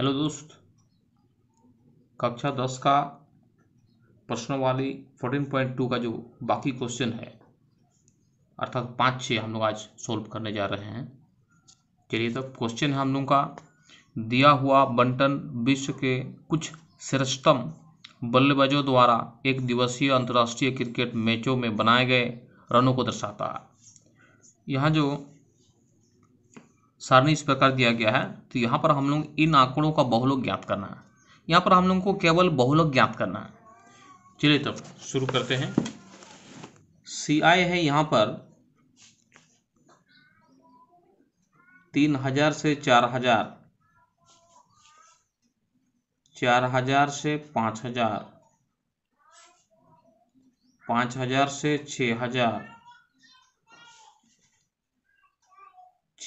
hello दोस्त कक्षा दस का वाली फोर्टीन पॉइंट टू का जो बाकी क्वेश्चन है अर्थात पाँच छः हम लोग आज सोल्व करने जा रहे हैं चलिए तो क्वेश्चन है हम लोग का दिया हुआ बंटन विश्व के कुछ श्रेष्ठतम बल्लेबाजों द्वारा एक दिवसीय अंतर्राष्ट्रीय क्रिकेट मैचों में बनाए गए रनों को दर्शाता है यहाँ जो सारणी इस प्रकार दिया गया है तो यहाँ पर हम लोग इन आंकड़ों का बहुलोक ज्ञात करना है यहाँ पर हम लोग को केवल बहुलोक ज्ञात करना है चलिए तब तो शुरू करते हैं सी आई है यहाँ पर तीन हजार से चार हजार चार हजार से पाँच हजार पाँच हजार से छ हजार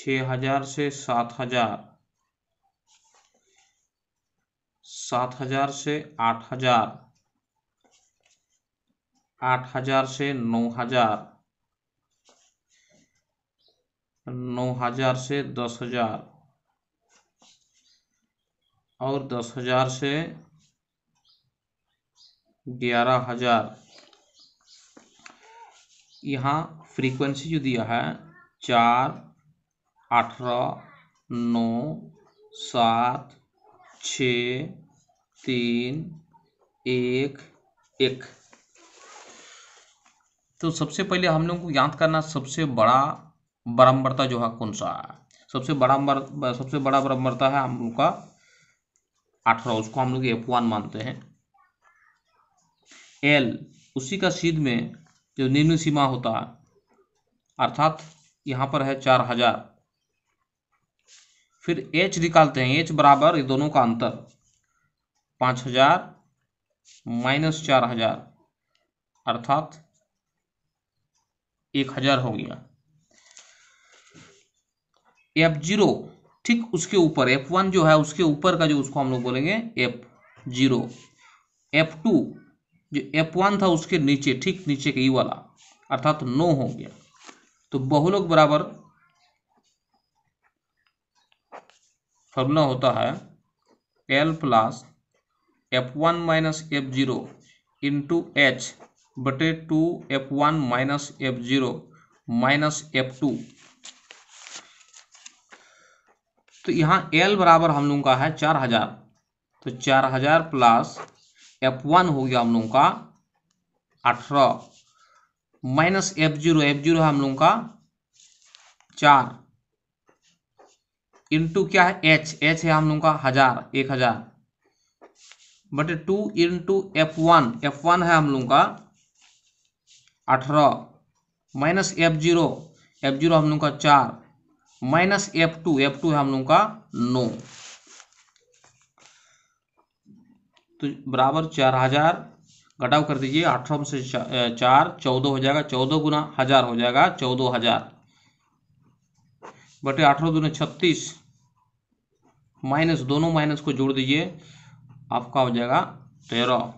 छ हजार से सात हजार सात हजार से आठ हजार आठ हजार से नौ हजार नौ हजार से दस हजार और दस हजार से ग्यारह हजार यहाँ फ्रीक्वेंसी जो दिया है चार अठारह नौ सात छ तीन एक एक तो सबसे पहले हम लोग को याद करना सबसे बड़ा बरम्बरता जो है कौन सा है सबसे बड़ा बर, सबसे बड़ा बरम्बरता है हम लोग का अठारह उसको हम लोग एफ वन मानते हैं एल उसी का सीध में जो निम्न सीमा होता है अर्थात यहाँ पर है चार हजार फिर एच निकालते हैं एच बराबर ये दोनों का अंतर पांच हजार माइनस चार हजार अर्थात एक हजार हो गया एफ जीरो ठीक उसके ऊपर एफ वन जो है उसके ऊपर का जो उसको हम लोग बोलेंगे एफ जीरो एफ टू जो एफ वन था उसके नीचे ठीक नीचे के ई वाला अर्थात तो नो हो गया तो बहुलोक बराबर फॉर्मूला होता है L plus F one minus F zero into H बटे two F one minus F zero minus F two तो यहाँ एल बराबर हम लोगों का है चार हजार तो चार हजार प्लस एफ वन हो गया हम लोगों का अठारह minus F zero F zero हम लोगों का चार इंटू क्या है एच एच है हम लोगों का हजार एक हजार बटे two into F one F one है हम लोगों का अठारह minus F zero F zero हम लोग का चार minus F two F two है हम लोग का नौ तो बराबर चार हजार घटाव कर दीजिए अठारह से चार चौदह हो जाएगा चौदह गुना हजार हो जाएगा चौदह हजार बटे अठारह दूने छत्तीस माइनस दोनों माइनस को जोड़ दीजिए आपका हो जाएगा तेरह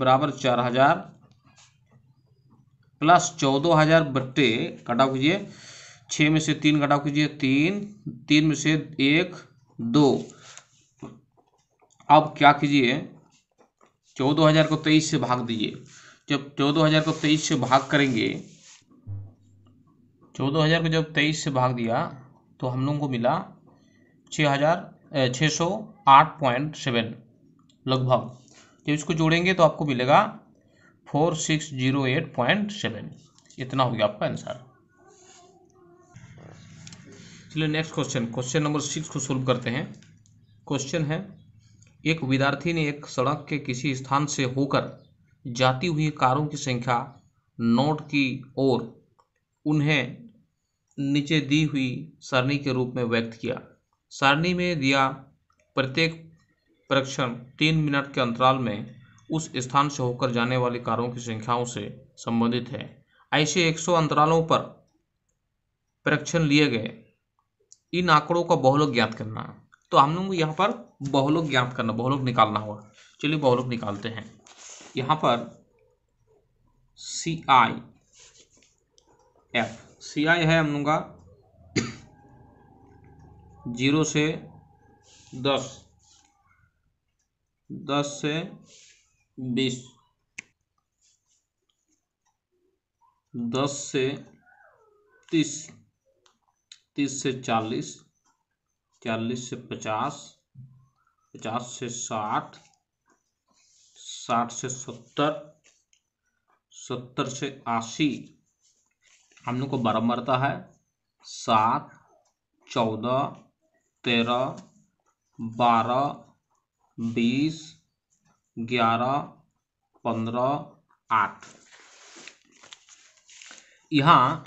बराबर चार हजार प्लस चौदह हजार बट्टे कटाव कीजिए छः में से तीन कटाव कीजिए तीन तीन में से एक दो अब क्या कीजिए चौदह हजार को तेईस से भाग दीजिए जब चौदह हजार को तेईस से भाग करेंगे चौदह हजार को जब तेईस से भाग दिया तो हम लोगों को मिला छः हज़ार छः सौ आठ पॉइंट सेवन लगभग जब इसको जोड़ेंगे तो आपको मिलेगा four six zero eight point seven इतना हो गया आपका आंसर चलिए next question question number six को सोल्व करते हैं क्वेश्चन है एक विद्यार्थी ने एक सड़क के किसी स्थान से होकर जाती हुई कारों की संख्या नोट की ओर उन्हें नीचे दी हुई सारणी के रूप में व्यक्त किया सारणी में दिया प्रत्येक परीक्षण तीन मिनट के अंतराल में उस स्थान से होकर जाने वाली कारों की संख्याओं से संबंधित है ऐसे 100 अंतरालों पर परीक्षण लिए गए इन आंकड़ों का बहुलोक ज्ञात करना तो हम लोग यहाँ पर बहुलोक ज्ञात करना बहुलोक निकालना होगा चलिए बहुलोक निकालते हैं यहाँ पर सी आई एफ सी आई है हम लोग का जीरो से दस दस से बीस दस से तीस तीस से चालीस चालीस से पचास पचास से साठ साठ से सत्तर सत्तर से आशी हम लोग को बराबरता है सात चौदह तेरह बारह बीस ग्यारह पंद्रह आठ यहाँ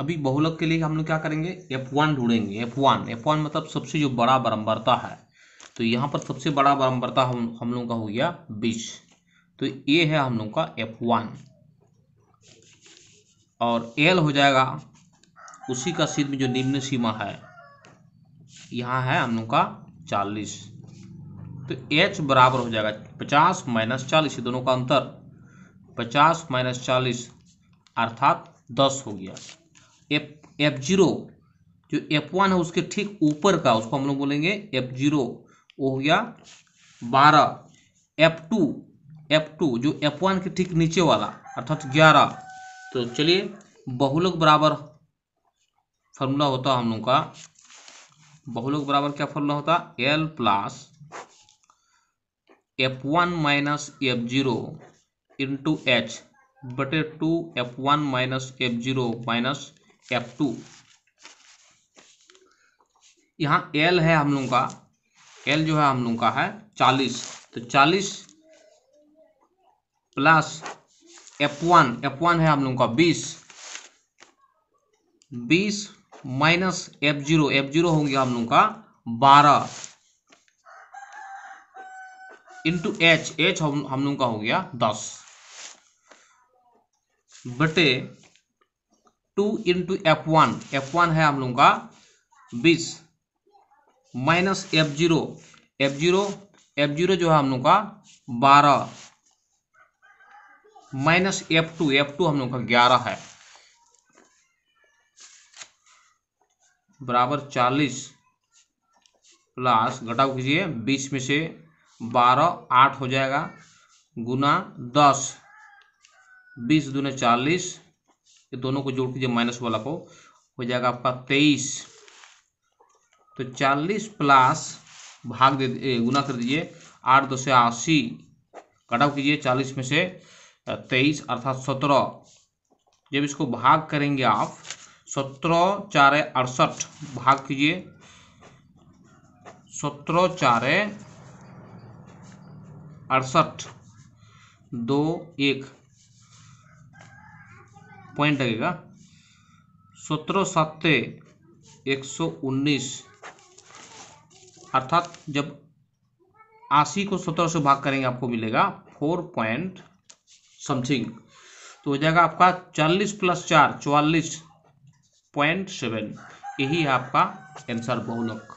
अभी बहुलक के लिए हम लोग क्या करेंगे एफ वन ढूंढेंगे एफ वन एफ वन मतलब सबसे जो बड़ा बरम्बरता है तो यहाँ पर सबसे बड़ा बरम्बरता हम हम लोगों का हो गया बीस तो ये है हम लोग का एफ वन और एल हो जाएगा उसी का सीध में जो निम्न सीमा है यहाँ है हम लोग का चालीस तो एच बराबर हो जाएगा पचास माइनस चालीस दोनों का अंतर पचास माइनस चालीस अर्थात दस हो गया एफ एफ जीरो जो एफ वन है उसके ठीक ऊपर का उसको हम लोग बोलेंगे एफ जीरो वो हो गया बारह एफ टू एफ टू जो एफ वन के ठीक नीचे वाला अर्थात ग्यारह तो चलिए बहुलक बराबर फॉर्मूला होता हम लोग का बहुलक बराबर क्या फॉर्मूला होता L plus F one minus F zero into H बटे two F one minus F zero minus F two यहाँ एल है हम लोग का एल जो है हम लोग का है चालीस तो चालीस plus F one F one है हम लोगों का बीस बीस minus F zero F zero हम लोगों का बारह इंटू एच एच हम हम लोगों का हो गया दस बटे two into F one F one है हम लोगों का बीस minus F zero F zero F zero जो है हम लोग का बारह minus F two F two हम लोग का ग्यारह है बराबर चालीस प्लस घटाव कीजिए बीस में से बारह आठ हो जाएगा गुना दस बीस दूने चालीस ये दोनों को जोड़ कीजिए माइनस वाला को हो जाएगा आपका तेईस तो चालीस प्लस भाग दे गुना कर दीजिए आठ दो से अस्सी कटाव कीजिए चालीस में से तेईस अर्थात सत्रह जब इसको भाग करेंगे आप सत्रह चार अड़सठ भाग कीजिए सत्रह चार अड़सठ दो एक पॉइंट लगेगा सत्रह सत्ते एक सौ उन्नीस अर्थात जब आशी को सत्रह से भाग करेंगे आपको मिलेगा फोर पॉइंट समथिंग तो हो जाएगा आपका चालीस प्लस चार चौवालीस पॉइंट सेवन यही है आपका आंसर बहुलक